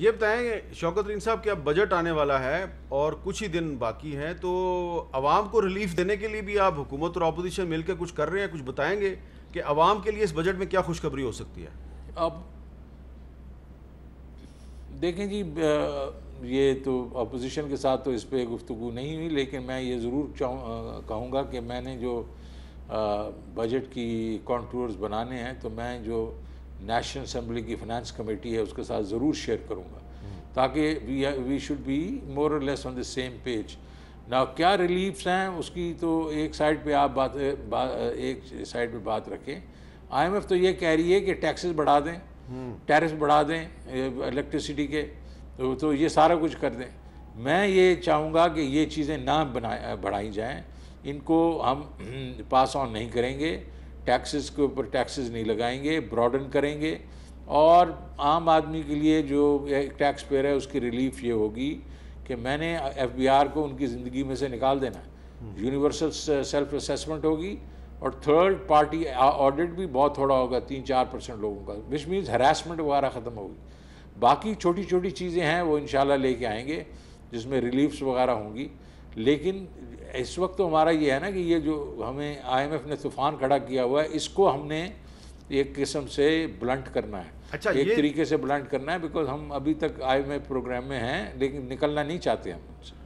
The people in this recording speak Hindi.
ये बताएं शौकत रीन साहब क्या बजट आने वाला है और कुछ ही दिन बाकी हैं तो आवाम को रिलीफ देने के लिए भी आप हुकूमत और अपोजिशन मिलकर कुछ कर रहे हैं कुछ बताएंगे कि आवाम के लिए इस बजट में क्या खुशखबरी हो सकती है अब देखें जी ये तो अपोजिशन के साथ तो इस पर गुफ्तु नहीं हुई लेकिन मैं ये ज़रूर कहूँगा कि मैंने जो बजट की कॉन्ट्रोर्स बनाने हैं तो मैं जो नेशनल असम्बली की फाइनेंस कमेटी है उसके साथ ज़रूर शेयर करूँगा ताकि we we should be more और less on the same page ना क्या रिलीफ्स हैं उसकी तो एक साइड पे आप बात बा, एक साइड पे बात रखें आईएमएफ तो ये कह रही है कि टैक्सेस बढ़ा दें टैरिफ बढ़ा दें इलेक्ट्रिसिटी के तो, तो ये सारा कुछ कर दें मैं ये चाहूँगा कि ये चीज़ें ना बनाए बढ़ाई जाएँ इनको हम पास ऑन नहीं करेंगे टैक्सेस के ऊपर टैक्सेस नहीं लगाएंगे ब्रॉडन करेंगे और आम आदमी के लिए जो टैक्स पेयर है उसकी रिलीफ ये होगी कि मैंने एफ को उनकी ज़िंदगी में से निकाल देना यूनिवर्सल सेल्फ असेसमेंट होगी और थर्ड पार्टी ऑडिट भी बहुत थोड़ा होगा तीन चार परसेंट लोगों का विच मीन्स हरासमेंट वगैरह ख़त्म होगी बाकी छोटी छोटी चीज़ें हैं वो इन लेके आएंगे जिसमें रिलीफ्स वगैरह होंगी लेकिन इस वक्त तो हमारा ये है ना कि ये जो हमें आईएमएफ ने तूफान खड़ा किया हुआ है इसको हमने एक किस्म से ब्लंट करना है अच्छा एक ये... तरीके से ब्लंट करना है बिकॉज हम अभी तक आईएमएफ प्रोग्राम में हैं लेकिन निकलना नहीं चाहते हम उनसे